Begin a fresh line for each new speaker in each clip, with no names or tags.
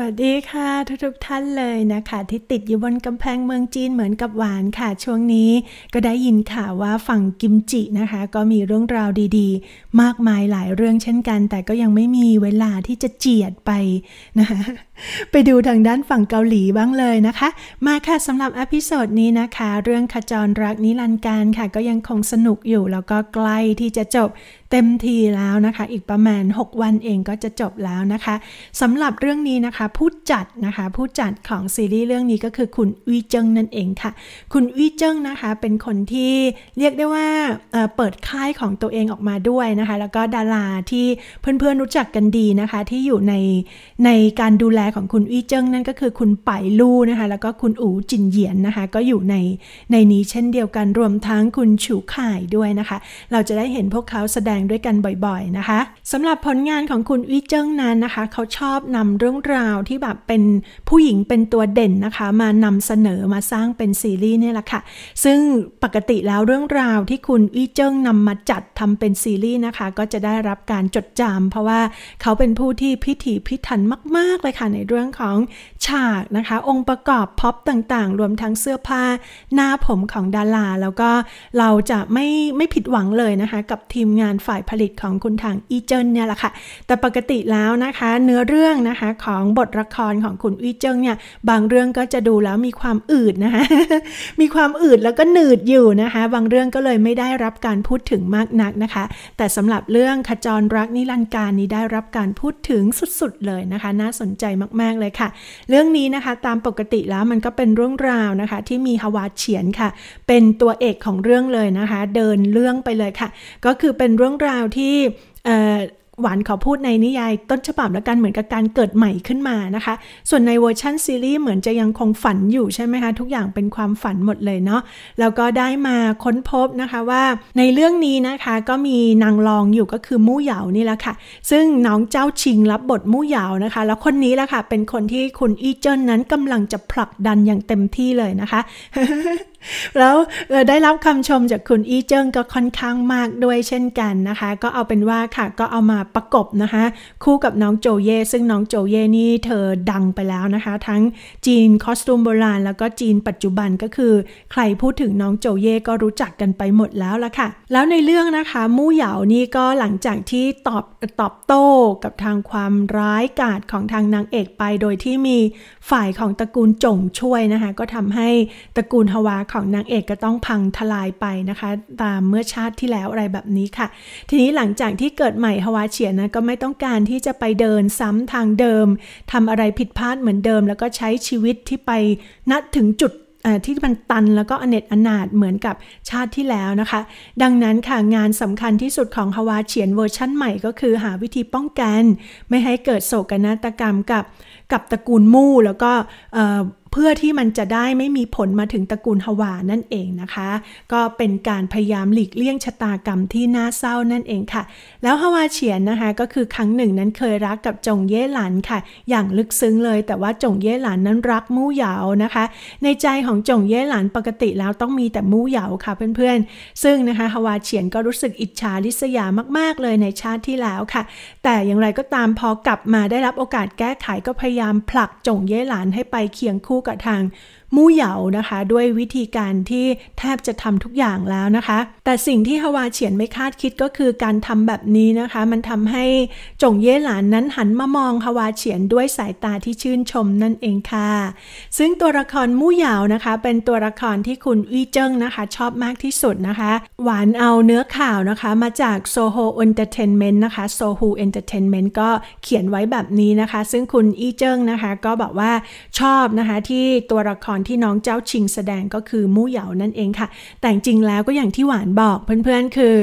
วัสดีค่ะ ทุกทุกท่านเลยนะคะที่ติดอยู่บนกำแพงเมืองจีนเหมือนกับหวานค่ะ ช่วงนี้ก็ได้ยินข่าวว่าฝั่งกิมจินะคะ ก็มีเรื่องราวดีๆ มากมายหลายเรื่องเช่นกัน แต่ก็ยังไม่มีเวลาที่จะเจียดไปนะคะไปดูทางด้านฝั่งเกาหลีบ้างเลยนะคะ มาค่ะสำหรับอพิโซดนี้นะคะ เรื่องขจรรักนิรันดร์การค่ะก็ยังคงสนุกอยู่แล้วก็ใกล้ที่จะจบเต็มทีแล้วนะคะอีกประมาณ 6 วันเองก็จะจบแล้วนะคะสำหรับเรื่องนี้นะคะผู้จัดนะคะผู้จัดของซีรีส์เรื่องนี้ก็คือคุณวีเจิงนั่นเองค่ะ คุณวีเจิงนะคะเป็นคนที่เรียกได้ว่าเเปิดค่ายของตัวเองออกมาด้วยนะคะ แล้วก็ดาราที่เพื่อนๆรู้จักกันดีนะคะ ที่อยู่ในในการดูแลของคุณวีเจิงนั่นก็คือคุณไปลู่นะคะแล้วก็คุณอู๋จินเหยียนนะคะก็อยู่ในในนี้เช่นเดียวกันรวมทั้งคุณฉูข่ายด้วยนะคะเราจะได้เห็นพวกเขาแสดงด้วยกันบ่อยๆนะคะสำหรับผลงานของคุณวิเจิงนั้นนะคะ เขาชอบนำเรื่องราวที่แบบเป็นผู้หญิงเป็นตัวเด่นนะคะ มานำเสนอมาสร้างเป็นซีรีส์เนี่ยแหละค่ะซึ่งปกติแล้วเรื่องราวที่คุณวิเจิงนำมาจัดทำเป็นซีรีส์นะคะก็จะได้รับการจดจำเพราะว่าเขาเป็นผู้ที่พิถีพิถันมากๆเลยค่ะในเรื่องของฉากนะคะ องค์ประกอบพ็อปต่าง ๆ รวมทั้งเสื้อผ้าหน้าผมของดาราแล้วก็เราจะไม่ไม่ผิดหวังเลยนะคะกับทีมงานฝฝ่ายผลิตของคุณทางอีเจินเนี่ยแหละค่ะ แต่ปกติแล้วนะคะ เนื้อเรื่องนะคะของบทละครของคุณอีเจิงเนี่ยบางเรื่องก็จะดูแล้วมีความอืดนะคะมีความอืดแล้วก็หนืดอยู่นะคะบางเรื่องก็เลยไม่ได้รับการพูดถึงมากนักนะคะ แต่สำหรับเรื่องขจรรักนิรันดร์การนี้ได้รับการพูดถึงสุดๆเลยนะคะ น่าสนใจมากๆเลยค่ะ เรื่องนี้นะคะตามปกติแล้วมันก็เป็นเรื่องราวนะคะ ที่มีฮวาเฉียนค่ะ เป็นตัวเอกของเรื่องเลยนะคะ เดินเรื่องไปเลยค่ะ ก็คือเป็นเรื่องรื่องราวที่หวานขอพูดในนิยายต้นฉบับแล้วกันเหมือนกับการเกิดใหม่ขึ้นมานะคะ ส่วนในเวอร์ชันซีรีส์เหมือนจะยังคงฝันอยู่ใช่ไหมคะ ทุกอย่างเป็นความฝันหมดเลยเนาะแล้วก็ได้มาค้นพบนะคะว่าในเรื่องนี้นะคะก็มีนางรองอยู่ก็คือมู่เหยานี่แหละค่ะ ซึ่งน้องเจ้าชิงรับบทมู่เหยานะคะ แล้วคนนี้แหละค่ะเป็นคนที่คุณอีเจิ้นนั้นกำลังจะผลักดันอย่างเต็มที่เลยนะคะแล้วได้รับคำชมจากคุณอี้เจิงก็ค่อนข้างมากด้วยเช่นกันนะคะ ก็เอาเป็นว่าค่ะก็เอามาประกบนะคะคู่กับน้องโจเย่ซึ่งน้องโจเย่นี่เธอดังไปแล้วนะคะ ทั้งจีนคอสตูมโบราณแล้วก็จีนปัจจุบันก็คือ ใครพูดถึงน้องโจเย่ก็รู้จักกันไปหมดแล้วละค่ะ แล้วในเรื่องนะคะ มู่เหยานี่ก็หลังจากที่ตอบตอบโต้กับทางความร้ายกาจของทางนางเอกไป โดยที่มีฝ่ายของตระกูลจงช่วยนะคะ ก็ทำให้ตระกูลฮวาของนางเอกก็ต้องพังทลายไปนะคะตามเมื่อชาติที่แล้วอะไรแบบนี้ค่ะ ทีนี้หลังจากที่เกิดใหม่ฮวาเฉียนนะก็ไม่ต้องการที่จะไปเดินซ้ำทางเดิม ทำอะไรผิดพลาดเหมือนเดิม แล้วก็ใช้ชีวิตที่ไปนัดถึงจุดที่มันตัน แล้วก็อเนจอนาถเหมือนกับชาติที่แล้วนะคะ ดังนั้นค่ะงานสำคัญที่สุดของฮวาเฉียนเวอร์ชั่นใหม่ก็คือหาวิธีป้องกันไม่ให้เกิดโศกนาฏกรรมกับกับตระกูลมู่แล้วก็เพื่อที่มันจะได้ไม่มีผลมาถึงตระกูลฮวา นั่นเองนะคะ ก็เป็นการพยายามหลีกเลี่ยงชะตากรรมที่น่าเศร้านั่นเองค่ะ แล้วฮวาเฉียนนะคะ ก็คือครั้งหนึ่งนั้นเคยรักกับจงเย่หลันค่ะ อย่างลึกซึ้งเลย แต่ว่าจงเย่หลันนั้นรักมู่เหยานะคะ ในใจของจงเย่หลันปกติแล้วต้องมีแต่มู่เหยาค่ะเพื่อนๆ ซึ่งนะคะฮวาเฉียนก็รู้สึกอิจฉาลิษยามาก ๆ เลยในชาติที่แล้วค่ะ แต่อย่างไรก็ตามพอกลับมาได้รับโอกาสแก้ไขก็พยายามผลักจงเย่หลันให้ไปเคียงคู่กับทางมู่เหยานะคะด้วยวิธีการที่แทบจะทำทุกอย่างแล้วนะคะ แต่สิ่งที่ฮวาเฉียนไม่คาดคิดก็คือการทำแบบนี้นะคะ มันทำให้จงเย่หลานนั้นหันมามองฮวาเฉียนด้วยสายตาที่ชื่นชมนั่นเองค่ะ ซึ่งตัวละครมู่เหยานะคะ เป็นตัวละครที่คุณอี้เจิ้งนะคะชอบมากที่สุดนะคะ หวานเอาเนื้อข่าวนะคะมาจากโซโฮเอนเตอร์เทนเมนต์นะคะโซฮูเอนเตอร์เทนเมนต์ก็เขียนไว้แบบนี้นะคะ ซึ่งคุณอี้เจิ้งนะคะ ก็บอกว่าชอบนะคะที่ตัวละครที่น้องเจ้าชิงแสดงก็คือมู่เหยานั่นเองค่ะ แต่จริงแล้วก็อย่างที่หวานบอกเพื่อนๆคือ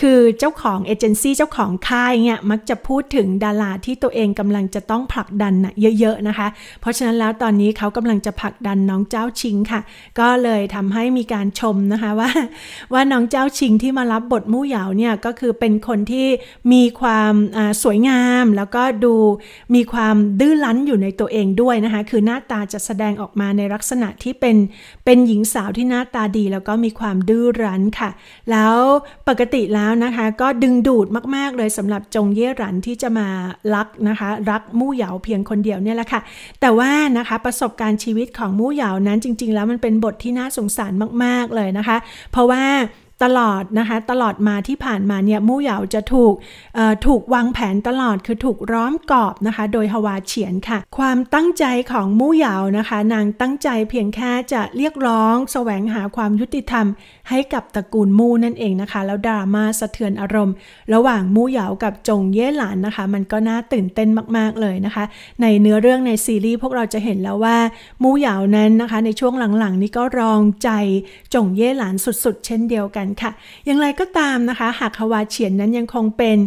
คือเจ้าของเอเจนซี่เจ้าของค่ายเนี่ยมักจะพูดถึงดาราที่ตัวเองกำลังจะต้องผลักดันนะเยอะๆนะคะ เพราะฉะนั้นแล้วตอนนี้เขากำลังจะผลักดันน้องเจ้าชิงค่ะก็เลยทำให้มีการชมนะคะว่า ว่าน้องเจ้าชิงที่มารับบทมู่เหยาเนี่ยก็คือเป็นคนที่มีความสวยงามแล้วก็ดูมีความดื้อรั้นอยู่ในตัวเองด้วยนะคะคือหน้าตาจะแสดงออกมาในลักษณะณะที่เป็นเป็นหญิงสาวที่หน้าตาดีแล้วก็มีความดื้อรั้นค่ะ แล้วปกติแล้วนะคะก็ดึงดูดมากๆ เลยสำหรับจงเย่รันที่จะมารักนะคะ รักมู่เหยาเพียงคนเดียวเนี่ยแหละค่ะ แต่ว่านะคะประสบการณ์ชีวิตของมู่เหยานั้น จริง ๆ แล้วมันเป็นบทที่น่าสงสารมาก ๆเลยนะคะ เพราะว่าตลอดนะคะตลอดมาที่ผ่านมาเนี่ยมู่เหยาจะถูกถูกวางแผนตลอดคือถูกร้อมกรอบนะคะโดยฮวาเฉียนค่ะ ความตั้งใจของมู่เหยานะคะ นางตั้งใจเพียงแค่จะเรียกร้อง แสวงหาความยุติธรรม ให้กับตระกูลมู่นั่นเองนะคะแล้วดราม่าสะเทือนอารมณ์ ระหว่างมู่เหยากับจงเย่หลานนะคะ มันก็น่าตื่นเต้นมากๆเลยนะคะในเนื้อเรื่องในซีรีส์พวกเราจะเห็นแล้วว่า มู่เหยานั้นนะคะ ในช่วงหลังๆนี้ก็รองใจจงเย่หลานสุดๆ เช่นเดียวกันค่ะอย่างไรก็ตามนะคะ หากฮาวาเฉียนนั้นยังคงเป็น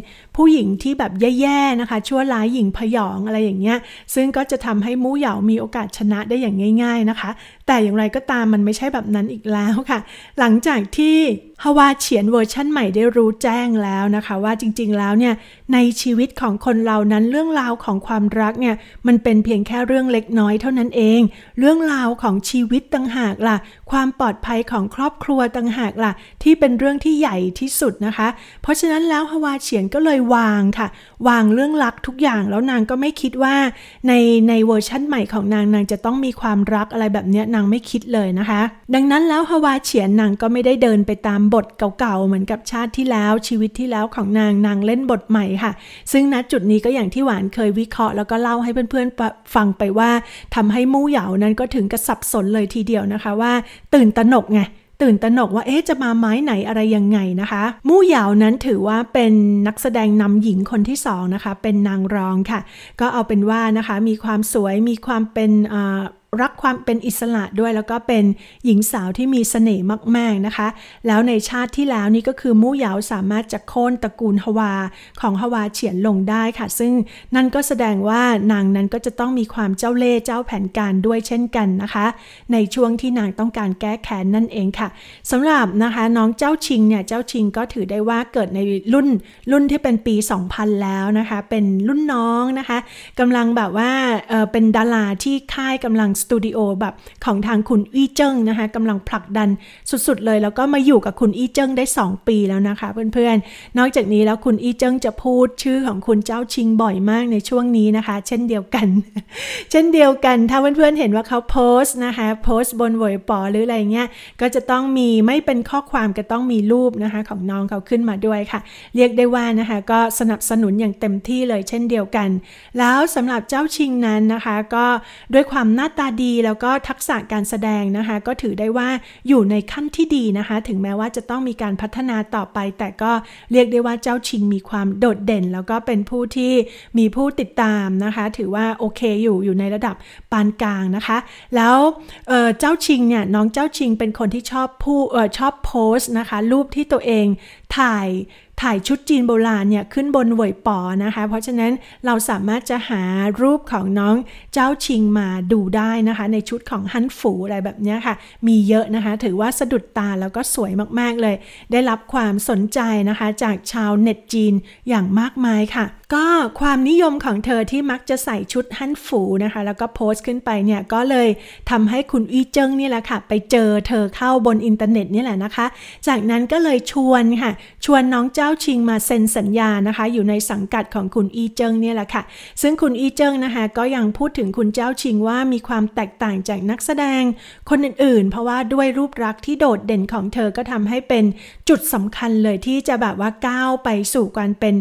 ผู้หญิงที่แบบแย่ๆนะคะชั่วร้ายหญิงพยองอะไรอย่างเงี้ย ซึ่งก็จะทำให้มู้เหยามีโอกาสชนะได้อย่างง่าย ๆนะคะ แต่อย่างไรก็ตามมันไม่ใช่แบบนั้นอีกแล้วค่ะ หลังจากที่ฮาวาเฉียนเวอร์ชั่นใหม่ได้รู้แจ้งแล้วนะคะว่าจริง ๆแล้วเนี่ยในชีวิตของคนเรานั้น เรื่องราวของความรักเนี่ยมันเป็นเพียงแค่เรื่องเล็กน้อยเท่านั้นเอง เรื่องราวของชีวิตต่างหากล่ะความปลอดภัยของครอบครัวต่างหากล่ะที่เป็นเรื่องที่ใหญ่ที่สุดนะคะเพราะฉะนั้นแล้วฮาวาเฉียนก็เลยวางค่ะวางเรื่องรักทุกอย่างแล้วนางก็ไม่คิดว่าในในเวอร์ชั่นใหม่ของนางนางจะต้องมีความรักอะไรแบบเนี้ย นางไม่คิดเลยนะคะ ดังนั้นแล้วฮาวาเฉียนนางก็ไม่ได้เดินไปตามบทเก่าๆเหมือนกับชาติที่แล้ว ชีวิตที่แล้วของนางนางเล่นบทใหม่ค่ะ ซึ่งณจุดนี้ก็อย่างที่หวานเคยวิเคราะห์แล้วก็เล่าให้เพื่อนๆฟังไปว่าทำให้มู่เหยานั้นก็ถึงกระสับสนเลยทีเดียวนะคะว่า ตื่นตระหนกไงตื่นตระหนกว่าเอ๊ะจะมาไม้ไหนอะไรยังไงนะคะ มู่หยาวนั้นถือว่าเป็นนักแสดงนำหญิงคนที่สองนะคะ เป็นนางรองค่ะ ก็เอาเป็นว่านะคะมีความสวยมีความเป็นรักความเป็นอิสระด้วยแล้วก็เป็นหญิงสาวที่มีสเสน่ห์มาก ๆ นะคะ แล้วในชาติที่แล้วนี่ก็คือมู่เหยาสามารถจะโค่นตระกูลฮวาของฮวาเฉียนลงได้ค่ะ ซึ่งนั่นก็แสดงว่านางนั้นก็จะต้องมีความเจ้าเล่ห์เจ้าแผนการด้วยเช่นกันนะคะ ในช่วงที่นางต้องการแก้แค้นนั่นเองค่ะ สำหรับนะคะน้องเจ้าชิงเนี่ยเจ้าชิงก็ถือได้ว่าเกิดในรุ่นรุ่นที่เป็นปี2000แล้วนะคะ เป็นรุ่นน้องนะคะ กำลังแบบว่าเออเป็นดาราที่ค่ายกำลังสตูดิโอแบบของทางคุณอี้เจิ้งนะคะกำลังผลักดันสุดๆเลย แล้วก็มาอยู่กับคุณอี้เจิ้งได้ 2 ปีแล้วนะคะเพื่อนๆ นอกจากนี้แล้วคุณอี้เจิ้งจะพูดชื่อของคุณเจ้าชิงบ่อยมากในช่วงนี้นะคะ เช่นเดียวกัน เช่นเดียวกันถ้าเพื่อนๆเห็นว่าเขาโพสต์นะคะโพสต์บนเว็บปอหรืออะไรเงี้ยก็จะต้องมีไม่เป็นข้อความก็ต้องมีรูปนะคะของน้องเขาขึ้นมาด้วยค่ะ เรียกได้ว่านะคะก็สนับสนุนอย่างเต็มที่เลย เช่นเดียวกัน แล้วสำหรับเจ้าชิงนั้นนะคะ ก็ด้วยความหน้าตาดี แล้วก็ทักษะการแสดงนะคะก็ถือได้ว่าอยู่ในขั้นที่ดีนะคะถึงแม้ว่าจะต้องมีการพัฒนาต่อไปแต่ก็เรียกได้ว่าเจ้าชิงมีความโดดเด่นแล้วก็เป็นผู้ที่มีผู้ติดตามนะคะถือว่าโอเคอยู่อยู่ในระดับปานกลางนะคะ แล้วเเจ้าชิงเนี่ยน้องเจ้าชิงเป็นคนที่ชอบผู้ชอบโพสต์นะคะ รูปที่ตัวเองถ่ายถ่ายชุดจีนโบราณเนี่ยขึ้นบนเวยปอนะคะ เพราะฉะนั้นเราสามารถจะหารูปของน้องเจ้าชิงมาดูได้นะคะ ในชุดของฮันฝูอะไรแบบนี้ค่ะ มีเยอะนะคะถือว่าสะดุดตาแล้วก็สวยมากๆเลย ได้รับความสนใจนะคะจากชาวเน็ตจีนอย่างมากมายค่ะก็ความนิยมของเธอที่มักจะใส่ชุดฮั่นฝูนะคะแล้วก็โพสต์ขึ้นไปเนี่ยก็เลยทำให้คุณอี้เจิงนี่แหละค่ะไปเจอเธอเข้าบนอินเทอร์เน็ตนี่แหละนะคะ จากนั้นก็เลยชวนค่ะชวนน้องเจ้าชิงมาเซ็นสัญญานะคะ อยู่ในสังกัดของคุณอี้เจิงนี่แหละค่ะ ซึ่งคุณอี้เจิงนะคะก็ยังพูดถึงคุณเจ้าชิงว่ามีความแตกต่างจากนักแสดงคนอื่นๆเพราะว่าด้วยรูปลักษณ์ที่โดดเด่นของเธอก็ทำให้เป็นจุดสำคัญเลยที่จะแบบว่าก้าวไปสู่การเป็น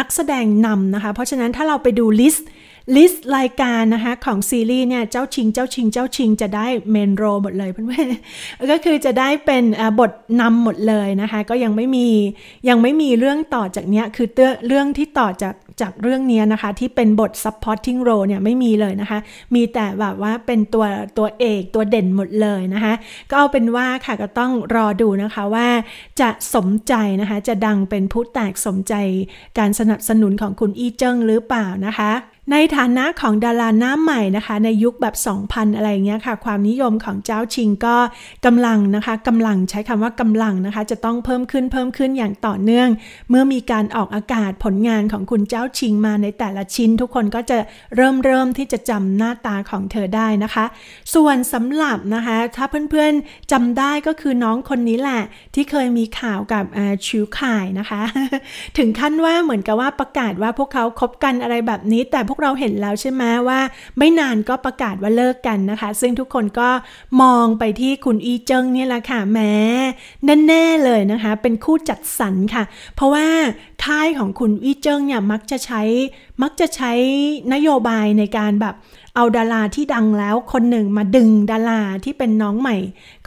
นักแสดงนำำนะคะเพราะฉะนั้นถ้าเราไปดูลิสต์ลิสต์รายการนะคะของซีรีส์เนี่ย เจ้าชิง เจ้าชิง เจ้าชิงจะได้เมนโรหมดเลย เพื่อนๆก็คือจะได้เป็นบทนำหมดเลยนะคะ ก็ยังไม่มียังไม่มีเรื่องต่อจากเนี้ย คือเรื่องที่ต่อจากจากเรื่องนี้นะคะ ที่เป็นบท supporting role เนี่ยไม่มีเลยนะคะ มีแต่แบบว่าเป็นตัวตัวเอกตัวเด่นหมดเลยนะคะ ก็เอาเป็นว่าค่ะก็ต้องรอดูนะคะว่าจะสมใจนะคะ จะดังเป็นผู้แตกสมใจการสนับสนุนของคุณอี้เจิ้งหรือเปล่านะคะในฐานะของดาราหน้าใหม่นะคะ ในยุคแบบ 2000 อะไรเงี้ยค่ะ ความนิยมของเจ้าชิงก็กำลังนะคะกำลังใช้คำว่ากำลังนะคะจะต้องเพิ่มขึ้นเพิ่มขึ้นอย่างต่อเนื่อง เมื่อมีการออกอากาศผลงานของคุณเจ้าชิงมาในแต่ละชิ้น ทุกคนก็จะเริ่มเริ่มที่จะจำหน้าตาของเธอได้นะคะ ส่วนสำหรับนะคะ ถ้าเพื่อนๆจำได้ก็คือน้องคนนี้แหละ ที่เคยมีข่าวกับชิวข่ายนะคะ ถึงขั้นว่าเหมือนกับว่าประกาศว่าพวกเขาคบกันอะไรแบบนี้ แต่พวกเราเห็นแล้วใช่ไหมว่า ไม่นานก็ประกาศว่าเลิกกันนะคะ ซึ่งทุกคนก็มองไปที่คุณอีเจิงนี่แหละค่ะแม้แน่ๆเลยนะคะ เป็นคู่จัดสรรค่ะ เพราะว่าค่ายของคุณวิเจิงเนี่ยมักจะใช้ มักจะใช้นโยบายในการแบบเอาดาราที่ดังแล้ว คนหนึ่งมาดึงดาราที่เป็นน้องใหม่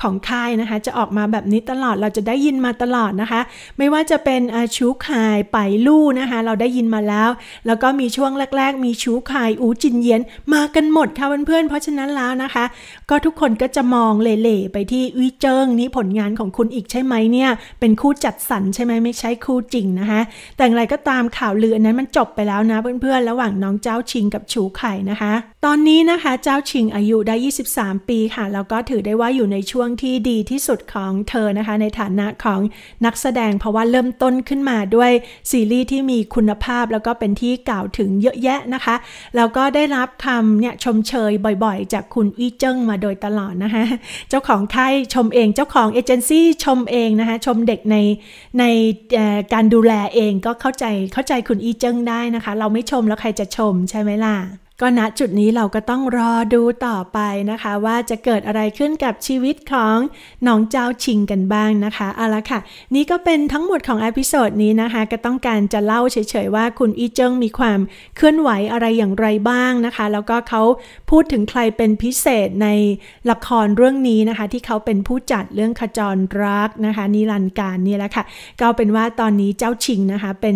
ของค่ายนะคะ จะออกมาแบบนี้ตลอดเราจะได้ยินมาตลอดนะคะ ไม่ว่าจะเป็นชูคายไปลู่นะคะ เราได้ยินมาแล้ว แล้วก็มีช่วงแรกๆ มีชูคายอูจินเย็นมากันหมดค่ะเพื่อนเพื่อนเพราะฉะนั้นแล้วนะคะ ก็ทุกคนก็จะมองเล่ๆไปที่วิเจิงนี่ผลงานของคุณอีกใช่ไหมเนี่ยเป็นคู่จัดสรรใช่ไหมไม่ใช่คู่จริงนะคะแต่อย่างไรก็ตามข่าวลืออนนั้นมันจบไปแล้วนะเพื่อนๆ ระหว่างน้องเจ้าชิงกับชูไข่นะคะ ตอนนี้นะคะเจ้าชิงอายุได้ 23 ปีค่ะ แล้วก็ถือได้ว่าอยู่ในช่วงที่ดีที่สุดของเธอนะคะในฐานะของนักแสดงเพราะว่าเริ่มต้นขึ้นมาด้วยซีรีส์ที่มีคุณภาพแล้วก็เป็นที่กล่าวถึงเยอะแยะนะคะ แล้วก็ได้รับคำเนี่ยชมเชยบ่อยๆจากคุณอี้เจิ้งมาโดยตลอดนะคะเจ้าของค่ายชมเอง เจ้าของเอเจนซี่ชมเองนะคะชมเด็กในในการดูแลเององก็เข้าใจเข้าใจคุณอีเจิงได้นะคะ เราไม่ชมแล้วใครจะชมใช่ไหมล่ะก็ณจุดนี้เราก็ต้องรอดูต่อไปนะคะ ว่าจะเกิดอะไรขึ้นกับชีวิตของน้องเจ้าชิงกันบ้างนะคะเอาละค่ะนี่ก็เป็นทั้งหมดของอพิโซดนี้นะคะก็ต้องการจะเล่าเฉยๆว่าคุณอีเจิ้งมีความเคลื่อนไหวอะไรอย่างไรบ้างนะคะ แล้วก็เขาพูดถึงใครเป็นพิเศษในละครเรื่องนี้นะคะ ที่เขาเป็นผู้จัดเรื่องขจรรักนะคะนิรันดร์การนี่แหละค่ะก็เป็นว่าตอนนี้เจ้าชิงนะคะเป็น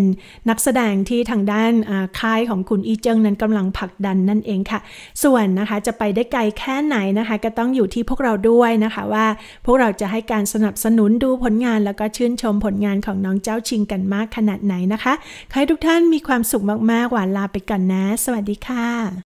นักแสดงที่ทางด้านค่ายของคุณอีเจิ้งนั้นกำลังผลักดันันนั่นเองค่ะ ส่วนนะคะจะไปได้ไกลแค่ไหนนะคะ ก็ต้องอยู่ที่พวกเราด้วยนะคะ ว่าพวกเราจะให้การสนับสนุนดูผลงานแล้วก็ชื่นชมผลงานของน้องเจ้าชิงกันมากขนาดไหนนะคะ ขอให้ทุกท่านมีความสุขมาก ๆ หวานลาไปก่อนนะ สวัสดีค่ะ